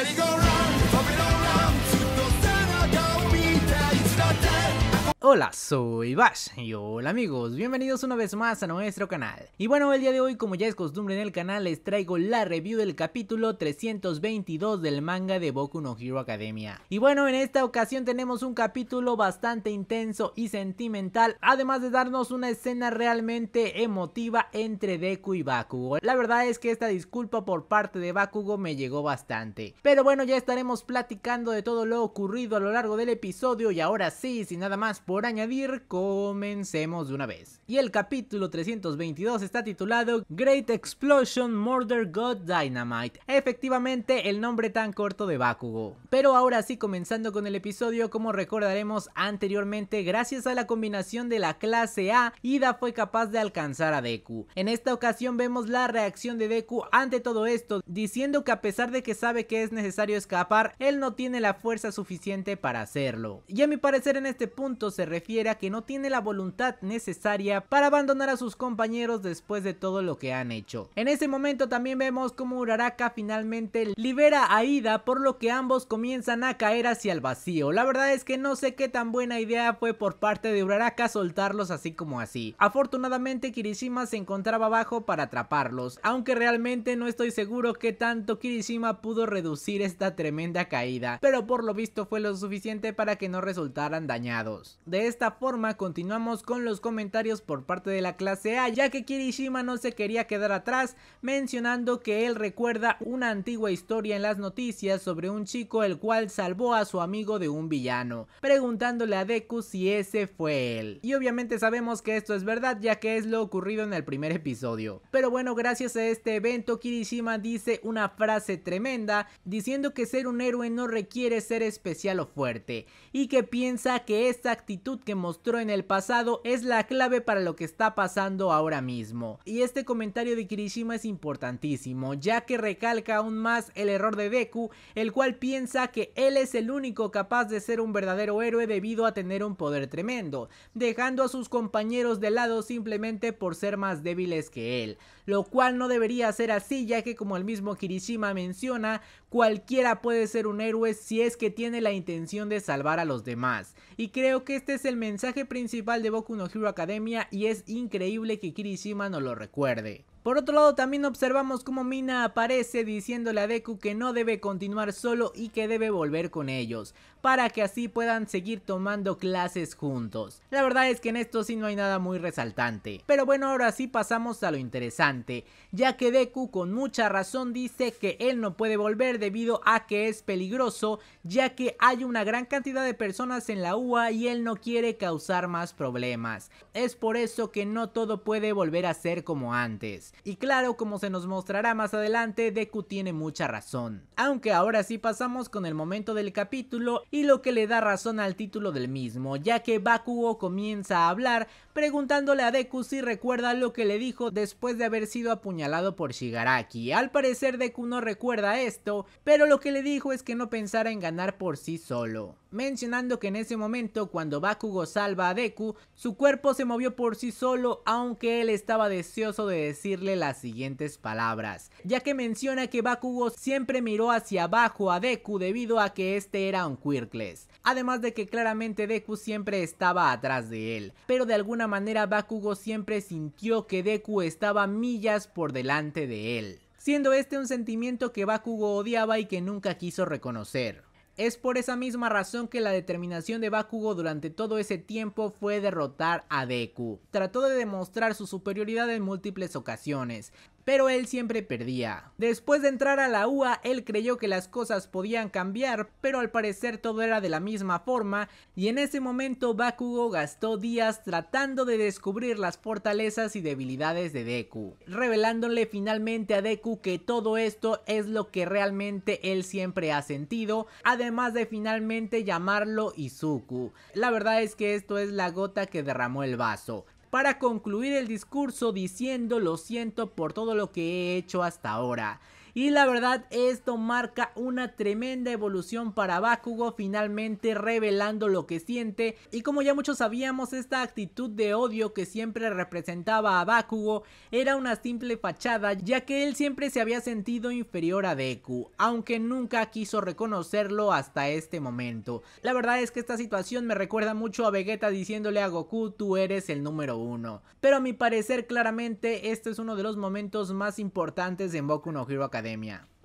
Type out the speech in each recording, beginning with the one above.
it go, run. Hola, soy Bash y hola amigos, bienvenidos una vez más a nuestro canal. Y bueno, el día de hoy como ya es costumbre en el canal les traigo la review del capítulo 322 del manga de Boku no Hero Academia. Y bueno, en esta ocasión tenemos un capítulo bastante intenso y sentimental, además de darnos una escena realmente emotiva entre Deku y Bakugo. La verdad es que esta disculpa por parte de Bakugo me llegó bastante. Pero bueno, ya estaremos platicando de todo lo ocurrido a lo largo del episodio y ahora sí, sin nada más por añadir, comencemos de una vez. Y el capítulo 322 está titulado Great Explosion Murder God Dynamite. Efectivamente, el nombre tan corto de Bakugo. Pero ahora sí, comenzando con el episodio, como recordaremos anteriormente, gracias a la combinación de la clase A, Ida fue capaz de alcanzar a Deku. En esta ocasión vemos la reacción de Deku ante todo esto, diciendo que a pesar de que sabe que es necesario escapar, él no tiene la fuerza suficiente para hacerlo. Y a mi parecer en este punto se refiere a que no tiene la voluntad necesaria para abandonar a sus compañeros después de todo lo que han hecho. En ese momento también vemos como Uraraka finalmente libera a Ida por lo que ambos comienzan a caer hacia el vacío. La verdad es que no sé qué tan buena idea fue por parte de Uraraka soltarlos así como así. Afortunadamente Kirishima se encontraba abajo para atraparlos, aunque realmente no estoy seguro que tanto Kirishima pudo reducir esta tremenda caída, pero por lo visto fue lo suficiente para que no resultaran dañados. De esta forma continuamos con los comentarios por parte de la clase A ya que Kirishima no se quería quedar atrás mencionando que él recuerda una antigua historia en las noticias sobre un chico el cual salvó a su amigo de un villano preguntándole a Deku si ese fue él. Y obviamente sabemos que esto es verdad ya que es lo ocurrido en el primer episodio. Pero bueno gracias a este evento Kirishima dice una frase tremenda diciendo que ser un héroe no requiere ser especial o fuerte y que piensa que esta actitud que mostró en el pasado es la clave para lo que está pasando ahora mismo. Y este comentario de Kirishima es importantísimo, ya que recalca aún más el error de Deku, el cual piensa que él es el único capaz de ser un verdadero héroe debido a tener un poder tremendo, dejando a sus compañeros de lado simplemente por ser más débiles que él, lo cual no debería ser así ya que como el mismo Kirishima menciona, Cualquiera puede ser un héroe si es que tiene la intención de salvar a los demás. Y creo que este es el mensaje principal de Boku no Hero Academia y es increíble que Kirishima no lo recuerde. Por otro lado, también observamos cómo Mina aparece diciéndole a Deku que no debe continuar solo y que debe volver con ellos, para que así puedan seguir tomando clases juntos. La verdad es que en esto sí no hay nada muy resaltante. Pero bueno, ahora sí pasamos a lo interesante, ya que Deku con mucha razón dice que él no puede volver debido a que es peligroso, ya que hay una gran cantidad de personas en la UA y él no quiere causar más problemas. Es por eso que no todo puede volver a ser como antes. Y claro, como se nos mostrará más adelante, Deku tiene mucha razón. Aunque ahora sí pasamos con el momento del capítulo y lo que le da razón al título del mismo, ya que Bakugo comienza a hablar preguntándole a Deku si recuerda lo que le dijo después de haber sido apuñalado por Shigaraki. Al parecer Deku no recuerda esto, pero lo que le dijo es que no pensara en ganar por sí solo mencionando que en ese momento cuando Bakugo salva a Deku, su cuerpo se movió por sí solo aunque él estaba deseoso de decirle las siguientes palabras, ya que menciona que Bakugo siempre miró hacia abajo a Deku debido a que este era un Quirkless además de que claramente Deku siempre estaba atrás de él, pero de alguna manera Bakugo siempre sintió que Deku estaba millas por delante de él, siendo este un sentimiento que Bakugo odiaba y que nunca quiso reconocer. Es por esa misma razón que la determinación de Bakugo durante todo ese tiempo fue derrotar a Deku. Trató de demostrar su superioridad en múltiples ocasiones, pero él siempre perdía. Después de entrar a la UA, él creyó que las cosas podían cambiar, pero al parecer todo era de la misma forma, y en ese momento Bakugo gastó días tratando de descubrir las fortalezas y debilidades de Deku, revelándole finalmente a Deku que todo esto es lo que realmente él siempre ha sentido, además de finalmente llamarlo Izuku. La verdad es que esto es la gota que derramó el vaso para concluir el discurso diciendo lo siento por todo lo que he hecho hasta ahora. Y la verdad, esto marca una tremenda evolución para Bakugo, finalmente revelando lo que siente. Y como ya muchos sabíamos, esta actitud de odio que siempre representaba a Bakugo era una simple fachada, ya que él siempre se había sentido inferior a Deku, aunque nunca quiso reconocerlo hasta este momento. La verdad es que esta situación me recuerda mucho a Vegeta diciéndole a Goku, tú eres el número uno. Pero a mi parecer, claramente, este es uno de los momentos más importantes en Boku no Hero Academia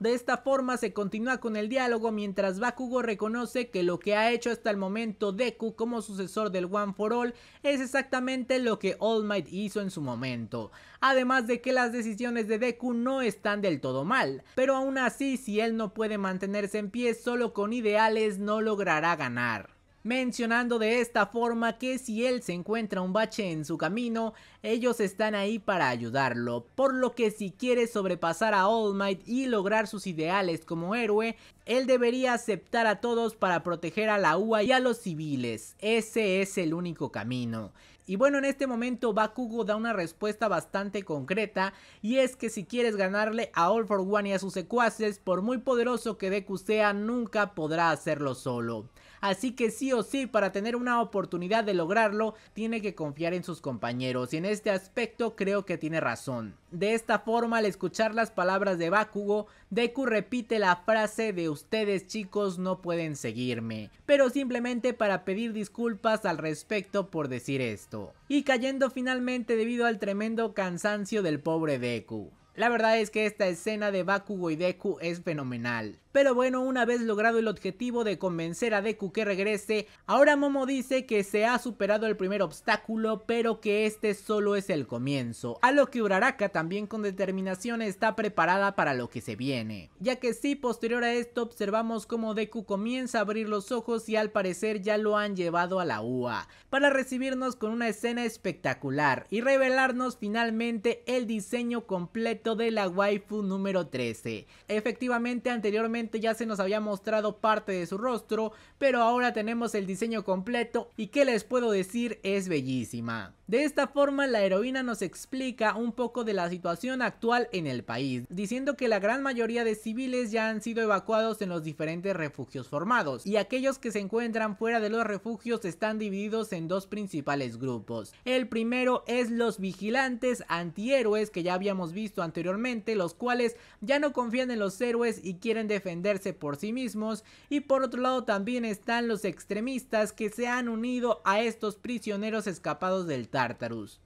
de esta forma se continúa con el diálogo mientras Bakugo reconoce que lo que ha hecho hasta el momento Deku como sucesor del One for All es exactamente lo que All Might hizo en su momento. Además de que las decisiones de Deku no están del todo mal, pero aún así si él no puede mantenerse en pie solo con ideales no logrará ganar mencionando de esta forma que si él se encuentra un bache en su camino, ellos están ahí para ayudarlo, por lo que si quiere sobrepasar a All Might y lograr sus ideales como héroe, él debería aceptar a todos para proteger a la UA y a los civiles, ese es el único camino. Y bueno, en este momento Bakugo da una respuesta bastante concreta y es que si quieres ganarle a All For One y a sus secuaces, por muy poderoso que Deku sea, nunca podrá hacerlo solo. Así que sí o sí, para tener una oportunidad de lograrlo, tiene que confiar en sus compañeros. Y en este aspecto creo que tiene razón. De esta forma, al escuchar las palabras de Bakugo, Deku repite la frase de ustedes chicos no pueden seguirme, pero simplemente para pedir disculpas al respecto por decir esto. Y cayendo finalmente debido al tremendo cansancio del pobre Deku. La verdad es que esta escena de Bakugo y Deku es fenomenal. Pero bueno, una vez logrado el objetivo de convencer a Deku que regrese, ahora Momo dice que se ha superado el primer obstáculo, pero que este solo es el comienzo. A lo que Uraraka también con determinación está preparada para lo que se viene. Ya que sí, posterior a esto observamos como Deku comienza a abrir los ojos y al parecer ya lo han llevado a la UA. Para recibirnos con una escena espectacular y revelarnos finalmente el diseño completo de la waifu número 13. Efectivamente anteriormente ya se nos había mostrado parte de su rostro, pero ahora tenemos el diseño completo y que les puedo decir es bellísima. De esta forma, la heroína nos explica un poco de la situación actual en el país, diciendo que la gran mayoría de civiles ya han sido evacuados en los diferentes refugios formados, y aquellos que se encuentran fuera de los refugios están divididos en dos principales grupos. El primero es los vigilantes antihéroes que ya habíamos visto anteriormente, los cuales ya no confían en los héroes y quieren defenderse por sí mismos, y por otro lado también están los extremistas que se han unido a estos prisioneros escapados del tal.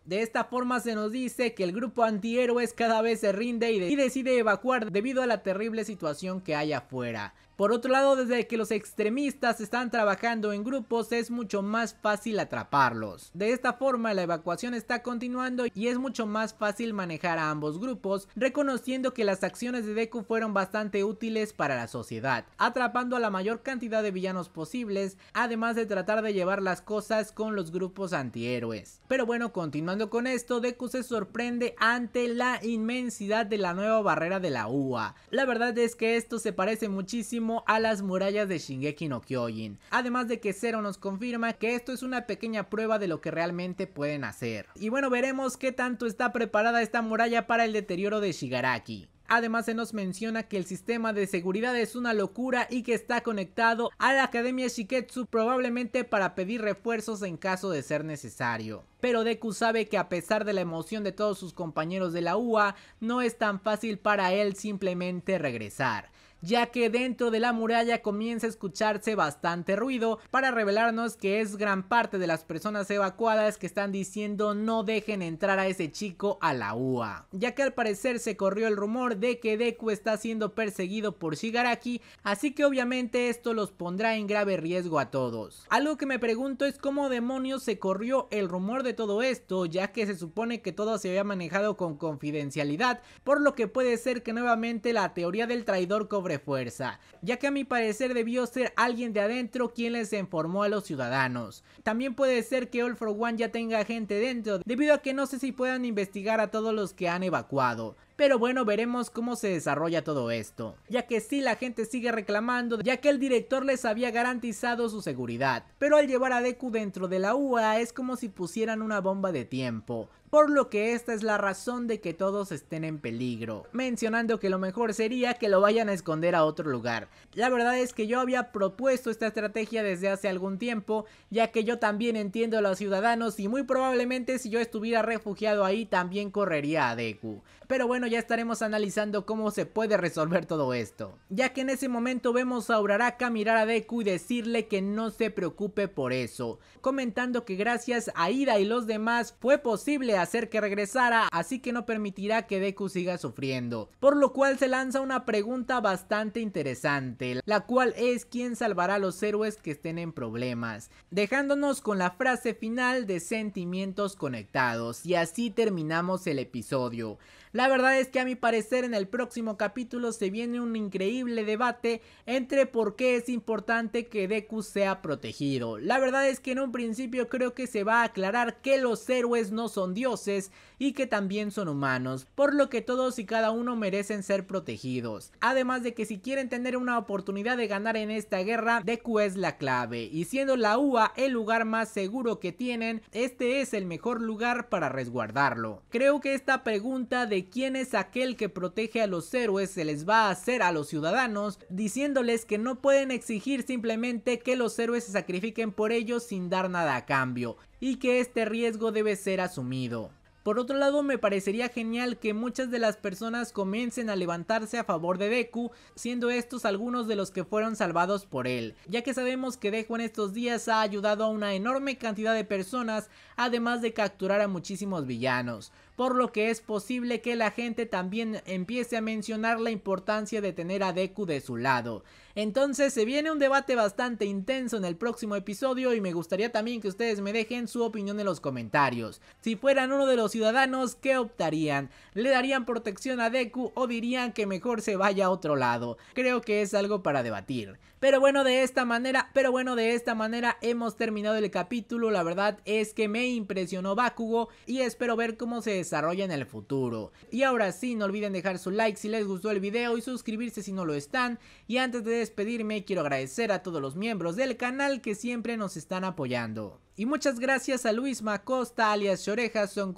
De esta forma se nos dice que el grupo antihéroes cada vez se rinde y decide evacuar debido a la terrible situación que hay afuera. Por otro lado, desde que los extremistas están trabajando en grupos es mucho más fácil atraparlos. De esta forma la evacuación está continuando y es mucho más fácil manejar a ambos grupos, reconociendo que las acciones de Deku fueron bastante útiles para la sociedad, atrapando a la mayor cantidad de villanos posibles, además de tratar de llevar las cosas con los grupos antihéroes. Pero bueno, continuando con esto, Deku se sorprende ante la inmensidad de la nueva barrera de la UA. La verdad es que esto se parece muchísimo a las murallas de Shingeki no Kyojin. Además de que Zero nos confirma que esto es una pequeña prueba de lo que realmente pueden hacer. Y bueno, veremos qué tanto está preparada esta muralla para el deterioro de Shigaraki. Además se nos menciona que el sistema de seguridad es una locura y que está conectado a la Academia Shiketsu probablemente para pedir refuerzos en caso de ser necesario. Pero Deku sabe que a pesar de la emoción de todos sus compañeros de la UA, no es tan fácil para él simplemente regresar ya que dentro de la muralla comienza a escucharse bastante ruido para revelarnos que es gran parte de las personas evacuadas que están diciendo no dejen entrar a ese chico a la UA, ya que al parecer se corrió el rumor de que Deku está siendo perseguido por Shigaraki, así que obviamente esto los pondrá en grave riesgo a todos. Algo que me pregunto es cómo demonios se corrió el rumor de todo esto, ya que se supone que todo se había manejado con confidencialidad, por lo que puede ser que nuevamente la teoría del traidor cobre fuerza, ya que a mi parecer debió ser alguien de adentro quien les informó a los ciudadanos. También puede ser que All for One ya tenga gente dentro, debido a que no sé si puedan investigar a todos los que han evacuado. Pero bueno, veremos cómo se desarrolla todo esto, ya que sí la gente sigue reclamando, ya que el director les había garantizado su seguridad. Pero al llevar a Deku dentro de la UA es como si pusieran una bomba de tiempo, por lo que esta es la razón de que todos estén en peligro, mencionando que lo mejor sería que lo vayan a esconder a otro lugar. La verdad es que yo había propuesto esta estrategia desde hace algún tiempo, ya que yo también entiendo a los ciudadanos y muy probablemente si yo estuviera refugiado ahí también correría a Deku. Pero bueno, ya estaremos analizando cómo se puede resolver todo esto. Ya que en ese momento vemos a Uraraka mirar a Deku y decirle que no se preocupe por eso. Comentando que gracias a Ida y los demás fue posible hacer que regresara así que no permitirá que Deku siga sufriendo. Por lo cual se lanza una pregunta bastante interesante. La cual es quién salvará a los héroes que estén en problemas. Dejándonos con la frase final de sentimientos conectados. Y así terminamos el episodio. La verdad es que a mi parecer en el próximo capítulo se viene un increíble debate entre por qué es importante que Deku sea protegido. La verdad es que en un principio creo que se va a aclarar que los héroes no son dioses y que también son humanos, por lo que todos y cada uno merecen ser protegidos. Además de que si quieren tener una oportunidad de ganar en esta guerra, Deku es la clave y siendo la UA el lugar más seguro que tienen, este es el mejor lugar para resguardarlo. Creo que esta pregunta de quién es aquel que protege a los héroes se les va a hacer a los ciudadanos, diciéndoles que no pueden exigir simplemente que los héroes se sacrifiquen por ellos sin dar nada a cambio, y que este riesgo debe ser asumido. Por otro lado, me parecería genial que muchas de las personas comiencen a levantarse a favor de Deku, siendo estos algunos de los que fueron salvados por él, ya que sabemos que Deku en estos días ha ayudado a una enorme cantidad de personas, además de capturar a muchísimos villanos, por lo que es posible que la gente también empiece a mencionar la importancia de tener a Deku de su lado. Entonces se viene un debate bastante intenso en el próximo episodio y me gustaría también que ustedes me dejen su opinión en los comentarios. Si fueran uno de los ciudadanos que optarían. ¿Le darían protección a Deku o dirían que mejor se vaya a otro lado? Creo que es algo para debatir. Pero bueno, de esta manera, pero bueno, de esta manera hemos terminado el capítulo. La verdad es que me impresionó Bakugo y espero ver cómo se desarrolla en el futuro. Y ahora sí, no olviden dejar su like si les gustó el video y suscribirse si no lo están. Y antes de despedirme, quiero agradecer a todos los miembros del canal que siempre nos están apoyando. Y muchas gracias a Luis Macosta, alias Orejas, Son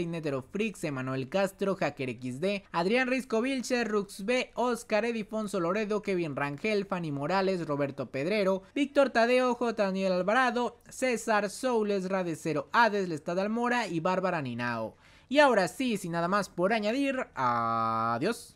y Netero Freaks, Emanuel Castro, Hacker XD, Adrián Risco Rux B, Oscar Edifonso Loredo, Kevin Rangel, Fanny Moral, Roberto Pedrero, Víctor Tadeo, J. Daniel Alvarado, César Soules, Radecero Hades, Lestad Almora y Bárbara Ninao. Y ahora sí, sin nada más por añadir, adiós.